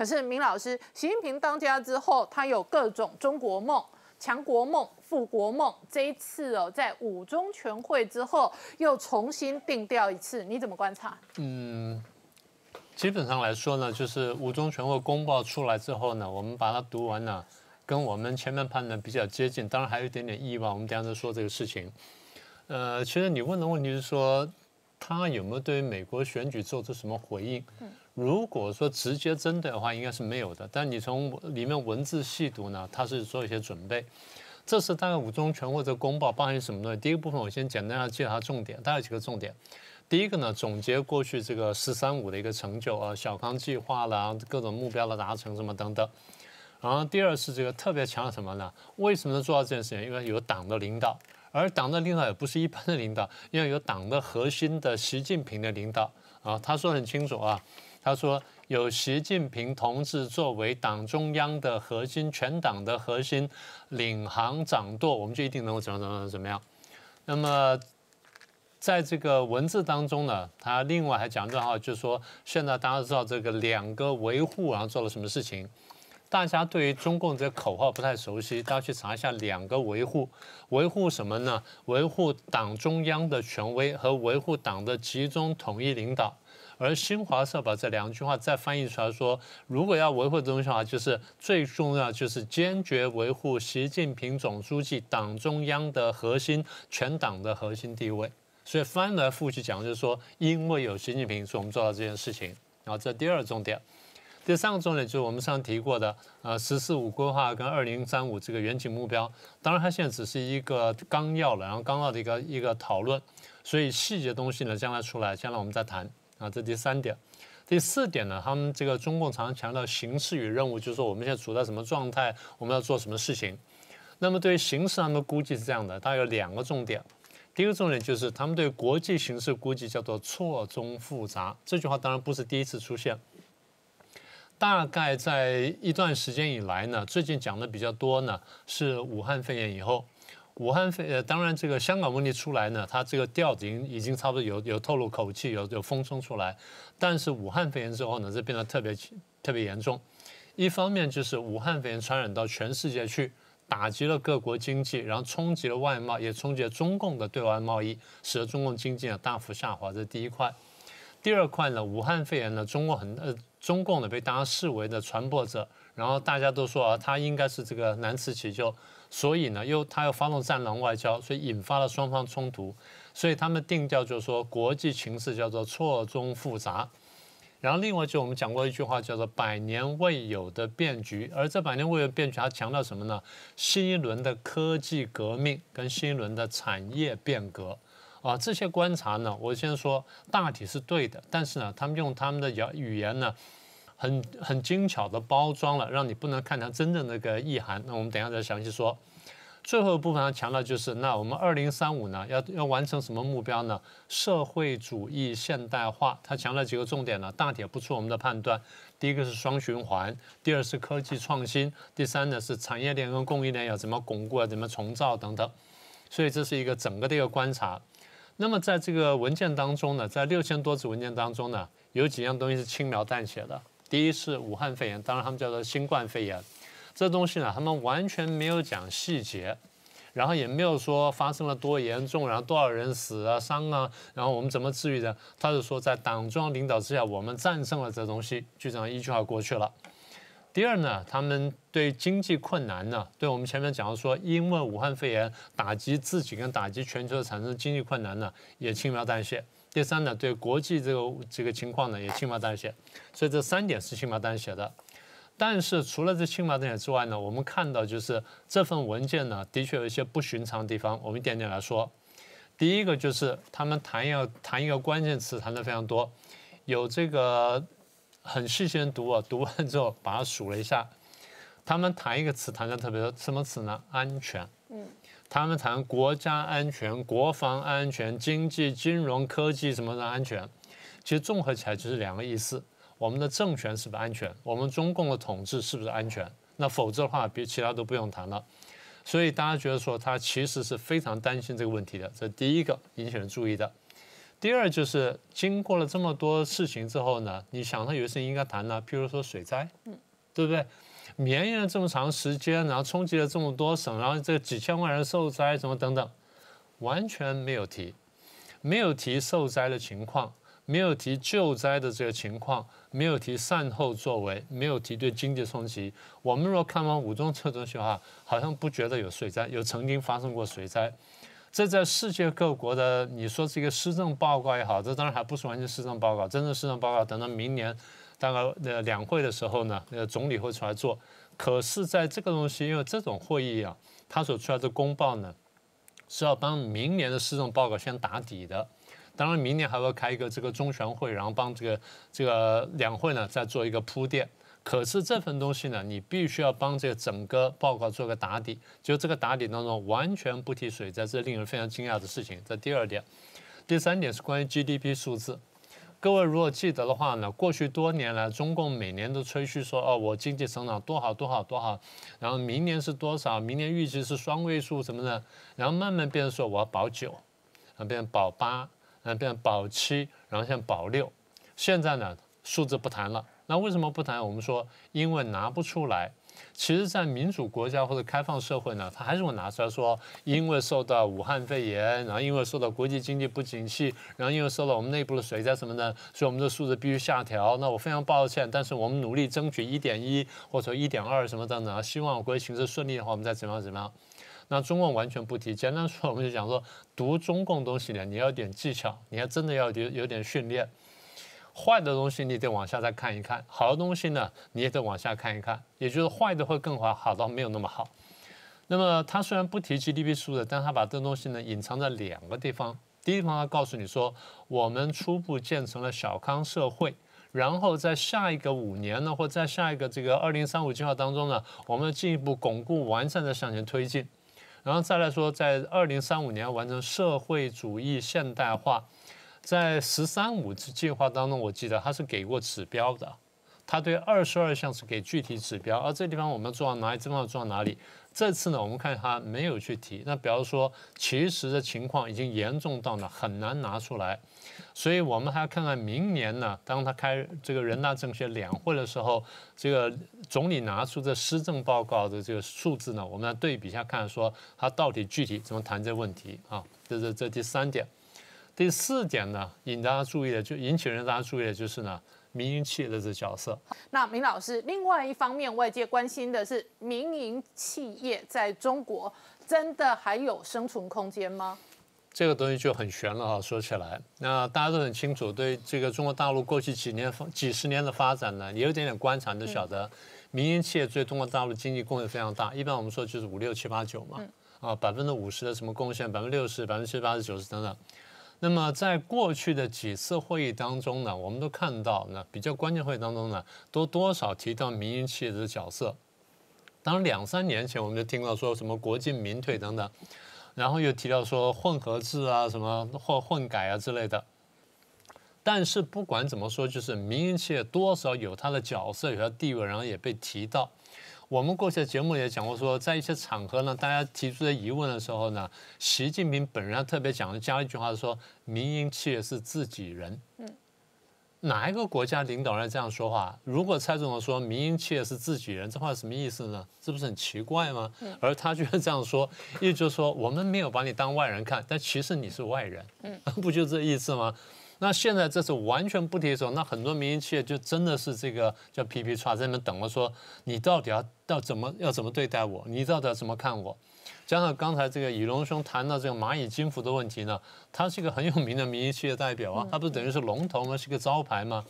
可是，明老师，习近平当家之后，他有各种中国梦、强国梦、富国梦。这一次哦，在五中全会之后，又重新定调一次，你怎么观察？嗯，基本上来说呢，就是五中全会公报出来之后呢，我们把它读完了，跟我们前面判断比较接近，当然还有一点点意外。我们等下再说这个事情。呃，其实你问的问题是说。他有没有对美国选举做出什么回应？如果说直接针对的话，应该是没有的。但你从里面文字细读呢，他是做一些准备。这是大概五中全会的公报包含什么东西？第一个部分，我先简单要介绍重点，大概几个重点。第一个呢，总结过去这个“十三五”的一个成就啊，小康计划啦，各种目标的达成什么等等。然后第二是这个特别强调什么呢？为什么能做到这件事情？因为有党的领导。而党的领导也不是一般的领导，要有党的核心的习近平的领导啊。他说很清楚啊，他说有习近平同志作为党中央的核心、全党的核心，领航掌舵，我们就一定能够怎么怎么怎么样。那么，在这个文字当中呢，他另外还讲到哈，就是说现在大家知道这个两个维护，然后做了什么事情。大家对于中共这个口号不太熟悉，大家去查一下“两个维护”，维护什么呢？维护党中央的权威和维护党的集中统一领导。而新华社把这两句话再翻译出来说，如果要维护的东西的话，就是最重要就是坚决维护习近平总书记党中央的核心、全党的核心地位。所以翻来覆去讲就是说，因为有习近平，所以我们做到这件事情。然后这第二重点。第三个重点就是我们上提过的，呃，十四五规划跟二零三五这个远景目标。当然，它现在只是一个纲要了，然后纲要的一个一个讨论，所以细节东西呢，将来出来，将来我们再谈。啊，这第三点，第四点呢，他们这个中共常常强调形势与任务，就是说我们现在处在什么状态，我们要做什么事情。那么对于形势，他们估计是这样的，大有两个重点。第一个重点就是他们对国际形势估计叫做错综复杂，这句话当然不是第一次出现。大概在一段时间以来呢，最近讲的比较多呢，是武汉肺炎以后，武汉肺呃，当然这个香港问题出来呢，它这个调子已经差不多有有透露口气，有有风声出来。但是武汉肺炎之后呢，这变得特别特别严重。一方面就是武汉肺炎传染到全世界去，打击了各国经济，然后冲击了外贸，也冲击了中共的对外贸易，使得中共经济啊大幅下滑，这是第一块。第二块呢，武汉肺炎呢，中国很呃，中共呢被大家视为的传播者，然后大家都说啊，他应该是这个难辞其咎，所以呢，又他又发动战狼外交，所以引发了双方冲突，所以他们定调就是说国际形势叫做错综复杂，然后另外就我们讲过一句话叫做百年未有的变局，而这百年未有变局，它强调什么呢？新一轮的科技革命跟新一轮的产业变革。啊，这些观察呢，我先说大体是对的，但是呢，他们用他们的语言呢，很很精巧的包装了，让你不能看它真正的个意涵。那我们等下再详细说。最后一部分要强调就是，那我们二零三五呢，要要完成什么目标呢？社会主义现代化。他强调几个重点呢，大体不出我们的判断。第一个是双循环，第二是科技创新，第三呢是产业链跟供应链要怎么巩固啊，怎么重造等等。所以这是一个整个的一个观察。那么在这个文件当中呢，在六千多字文件当中呢，有几样东西是轻描淡写的。第一是武汉肺炎，当然他们叫做新冠肺炎，这东西呢，他们完全没有讲细节，然后也没有说发生了多严重，然后多少人死啊、伤啊，然后我们怎么治愈的？他是说在党中央领导之下，我们战胜了这东西，就这样一句话过去了。第二呢，他们对经济困难呢，对我们前面讲说，因为武汉肺炎打击自己跟打击全球的产生经济困难呢，也轻描淡写。第三呢，对国际这个这个情况呢，也轻描淡写。所以这三点是轻描淡写的。但是除了这轻描淡写之外呢，我们看到就是这份文件呢，的确有一些不寻常的地方。我们一点点来说，第一个就是他们谈要谈一个关键词，谈的非常多，有这个。很细心读啊，读完之后把它数了一下，他们谈一个词谈的特别多，什么词呢？安全。嗯。他们谈国家安全、国防安全、经济、金融、科技什么的安全，其实综合起来就是两个意思：我们的政权是不是安全？我们中共的统治是不是安全？那否则的话，别其他都不用谈了。所以大家觉得说他其实是非常担心这个问题的，这第一个引起人注意的。第二就是经过了这么多事情之后呢，你想到有事情应该谈呢，譬如说水灾，嗯，对不对？绵延了这么长时间，然后冲击了这么多省，然后这几千万人受灾，什么等等，完全没有提，没有提受灾的情况，没有提救灾的这个情况，没有提善后作为，没有提对经济冲击。我们若看完五中全会的话，好像不觉得有水灾，有曾经发生过水灾。这在世界各国的，你说这个施政报告也好，这当然还不是完全施政报告，真正施政报告等到明年，大概呃两会的时候呢，呃总理会出来做。可是在这个东西，因为这种会议啊，他所出来的公报呢，是要帮明年的施政报告先打底的。当然，明年还会开一个这个中全会，然后帮这个这个两会呢再做一个铺垫。可是这份东西呢，你必须要帮这个整个报告做个打底，就这个打底当中完全不提水灾，这是令人非常惊讶的事情。这第二点，第三点是关于 GDP 数字。各位如果记得的话呢，过去多年来中共每年都吹嘘说，哦，我经济增长多好多好多好，然后明年是多少，明年预计是双位数什么的，然后慢慢变成说我要保九，然后变成保八，然后变成保七，然后现在保六。现在呢，数字不谈了。那为什么不谈？我们说，因为拿不出来。其实，在民主国家或者开放社会呢，他还是会拿出来说，因为受到武汉肺炎，然后因为受到国际经济不景气，然后因为受到我们内部的水灾什么的，所以我们的数字必须下调。那我非常抱歉，但是我们努力争取一点一，或者一点二什么等等，希望我国际形势顺利的话，我们再怎么样怎么样。那中共完全不提，简单说，我们就讲说，读中共东西呢，你要点技巧，你还真的要有有点训练。坏的东西你得往下再看一看，好的东西呢你也得往下看一看，也就是坏的会更好，好到没有那么好。那么他虽然不提 GDP 数字，但他把这个东西呢隐藏在两个地方。第一方他告诉你说，我们初步建成了小康社会，然后在下一个五年呢，或在下一个这个二零三五计划当中呢，我们进一步巩固、完善地向前推进。然后再来说，在二零三五年完成社会主义现代化。在“十三五”计划当中，我记得他是给过指标的，他对二十二项是给具体指标，而这地方我们做到哪里，这地方做到哪里。这次呢，我们看他没有去提。那比方说，其实的情况已经严重到呢很难拿出来，所以我们还要看看明年呢，当他开这个人大政协两会的时候，这个总理拿出这施政报告的这个数字呢，我们对比一下看，说他到底具体怎么谈这问题啊？这是这第三点。第四点呢，引大家注意的，就引起人大家注意的就是呢，民营企业的这角色。那明老师，另外一方面，外界关心的是，民营企业在中国真的还有生存空间吗？这个东西就很悬了哈。说起来，那大家都很清楚，对这个中国大陆过去几年、几十年的发展呢，也有点点观察，都晓得，民营企业对中国大陆经济贡献非常大。一般我们说就是五六七八九嘛，啊，百分之五十的什么贡献，百分之六十、百分之七八十九十等等。那么在过去的几次会议当中呢，我们都看到，呢，比较关键会议当中呢，都多少提到民营企业的角色。当然，两三年前我们就听到说什么“国进民退”等等，然后又提到说混合制啊、什么或混改啊之类的。但是不管怎么说，就是民营企业多少有它的角色、有它地位，然后也被提到。我们过去的节目也讲过，说在一些场合呢，大家提出的疑问的时候呢，习近平本人特别讲加了一句话，说民营企业是自己人。嗯，哪一个国家领导人这样说话？如果蔡总说民营企业是自己人，这话什么意思呢？这不是很奇怪吗？而他居然这样说，意思说我们没有把你当外人看，但其实你是外人。嗯，不就这意思吗？那现在这是完全不提的时候，那很多民营企业就真的是这个叫 PP 叉在那等了，说你到底要到怎么要怎么对待我，你到底要怎么看我？加上刚才这个以龙兄谈到这个蚂蚁金服的问题呢，它是一个很有名的民营企业代表啊，它不是等于是龙头吗？是个招牌吗？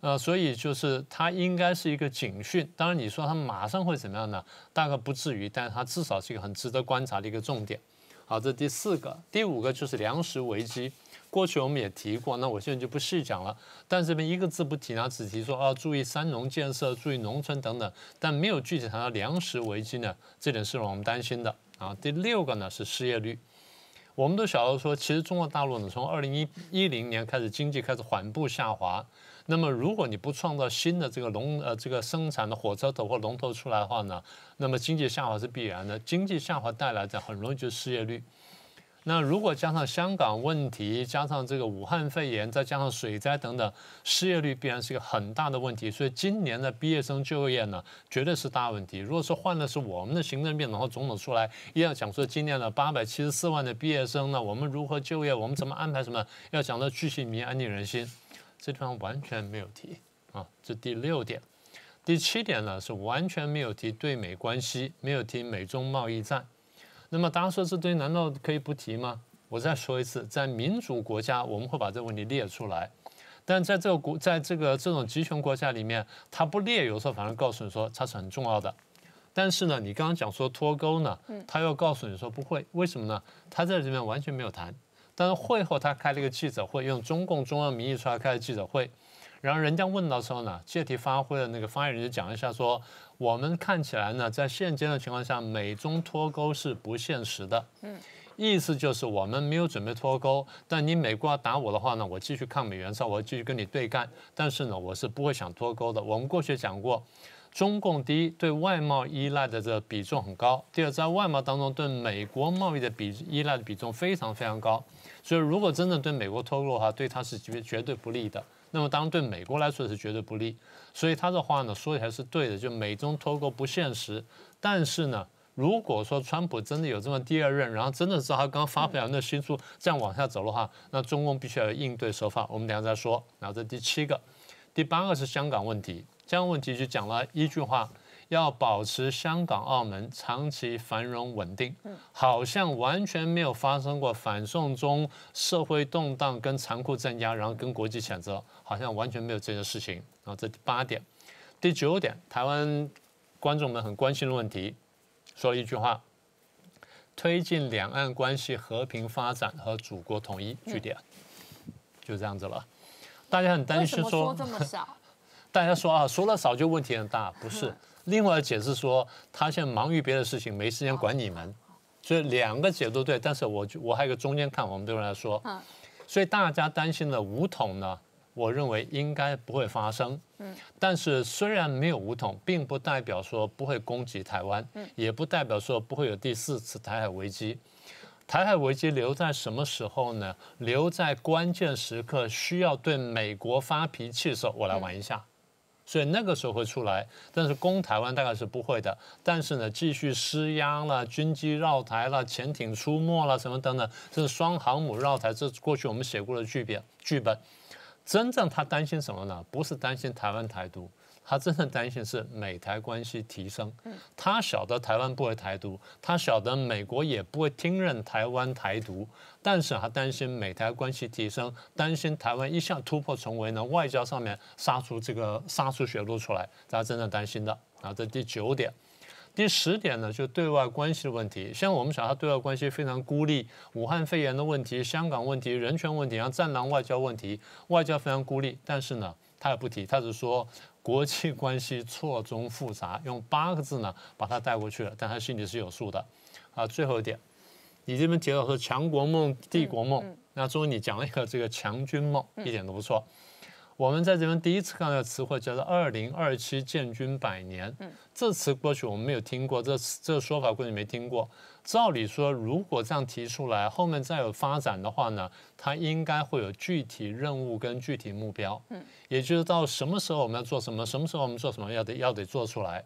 呃，所以就是它应该是一个警讯。当然你说它马上会怎么样呢？大概不至于，但是它至少是一个很值得观察的一个重点。好，这第四个，第五个就是粮食危机。过去我们也提过，那我现在就不细讲了。但这边一个字不提，呢，只提说啊，注意三农建设，注意农村等等，但没有具体谈到粮食危机呢，这点是让我们担心的啊。第六个呢是失业率。我们都晓得说，其实中国大陆呢，从二零一一零年开始，经济开始缓步下滑。那么，如果你不创造新的这个龙呃这个生产的火车头或龙头出来的话呢，那么经济下滑是必然的。经济下滑带来的很容易就是失业率。那如果加上香港问题，加上这个武汉肺炎，再加上水灾等等，失业率必然是一个很大的问题。所以今年的毕业生就业呢，绝对是大问题。如果说换的是我们的行政院长或总统出来，一要讲说今年的八百七十四万的毕业生呢，我们如何就业，我们怎么安排什么，要讲到聚民安定人心。这地方完全没有提啊，这第六点，第七点呢是完全没有提对美关系，没有提美中贸易战。那么，大家说这堆难道可以不提吗？我再说一次，在民主国家我们会把这个问题列出来，但在这个国在这个这种集权国家里面，它不列有时候反而告诉你说它是很重要的。但是呢，你刚刚讲说脱钩呢，它又告诉你说不会，为什么呢？它在这里面完全没有谈。但是会后他开了一个记者会，用中共中央名义出来开了记者会，然后人家问到时候呢，借题发挥的那个发言人就讲一下说，我们看起来呢，在现阶的情况下，美中脱钩是不现实的，嗯，意思就是我们没有准备脱钩，但你美国要打我的话呢，我继续抗美援朝，我继续跟你对干，但是呢，我是不会想脱钩的。我们过去讲过。中共第一对外贸依赖的这个比重很高，第二在外贸当中对美国贸易的比依赖的比重非常非常高，所以如果真的对美国脱钩的话，对它是绝绝对不利的。那么当然对美国来说是绝对不利，所以他的话呢说起来是对的，就美中脱钩不现实。但是呢，如果说川普真的有这么第二任，然后真的是他刚发表那新书这样往下走的话，那中共必须要应对手法。我们等下再说。然后这第七个、第八个是香港问题。这样问题就讲了一句话，要保持香港、澳门长期繁荣稳定。好像完全没有发生过反送中社会动荡跟残酷镇压，然后跟国际谴责，好像完全没有这些事情。然后这第八点，第九点，台湾观众们很关心的问题，说了一句话：推进两岸关系和平发展和祖国统一据点，就这样子了。大家很担心说。说这么少？大家说啊，说了少就问题很大，不是？另外解释说，他现在忙于别的事情，没时间管你们，所以两个解都对。但是，我我还有个中间看我们对边来说，所以大家担心的五统呢，我认为应该不会发生。嗯。但是虽然没有五统，并不代表说不会攻击台湾，嗯。也不代表说不会有第四次台海危机。台海危机留在什么时候呢？留在关键时刻需要对美国发脾气的时候，我来玩一下。所以那个时候会出来，但是攻台湾大概是不会的。但是呢，继续施压了，军机绕台了，潜艇出没了，什么等等，这是双航母绕台，这过去我们写过的剧本。剧本，真正他担心什么呢？不是担心台湾台独。他真的担心是美台关系提升，他晓得台湾不会台独，他晓得美国也不会听任台湾台独，但是他担心美台关系提升，担心台湾一下突破重围呢，外交上面杀出这个杀出血路出来，他真的担心的啊。这第九点，第十点呢，就对外关系问题，像我们晓得他对外关系非常孤立，武汉肺炎的问题、香港问题、人权问题、像战狼外交问题，外交非常孤立，但是呢，他也不提，他只说。国际关系错综复杂，用八个字呢把他带过去了，但他心里是有数的，啊，最后一点，你这边提到说强国梦、帝国梦，那终于你讲了一个这个强军梦，一点都不错。我们在这边第一次看到的词汇叫做“二零二七建军百年”，嗯，这词过去我们没有听过，这这说法过去没听过。照理说，如果这样提出来，后面再有发展的话呢，它应该会有具体任务跟具体目标，嗯，也就是到什么时候我们要做什么，什么时候我们做什么，要得要得做出来。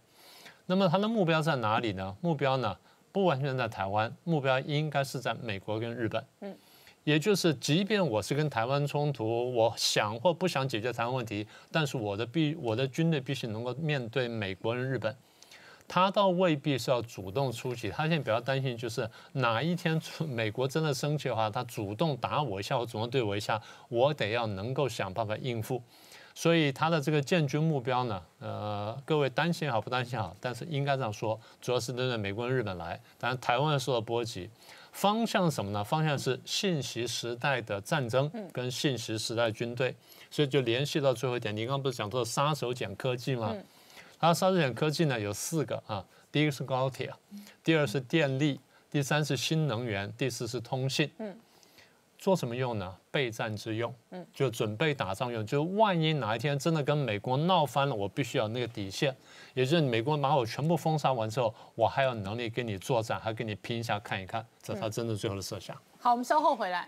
那么它的目标在哪里呢？目标呢，不完全在台湾，目标应该是在美国跟日本，嗯。也就是，即便我是跟台湾冲突，我想或不想解决台湾问题，但是我的必我的军队必须能够面对美国人、日本。他倒未必是要主动出击，他现在比较担心就是哪一天美国真的生气的话，他主动打我一下，我主动对我一下，我得要能够想办法应付。所以他的这个建军目标呢，呃，各位担心也好，不担心也好，但是应该这样说，主要是针对美国人、日本来，当然台湾也受到波及。方向什么呢？方向是信息时代的战争跟信息时代军队，所以就联系到最后一点，你刚刚不是讲到杀手锏科技吗？然杀手锏科技呢有四个啊，第一个是高铁，第二是电力，第三是新能源，第四是通嗯做什么用呢？备战之用，嗯，就准备打仗用。就万一哪一天真的跟美国闹翻了，我必须要那个底线，也就是美国把我全部封杀完之后，我还有能力跟你作战，还跟你拼一下看一看。这他真的最后的设想。好，我们稍后回来。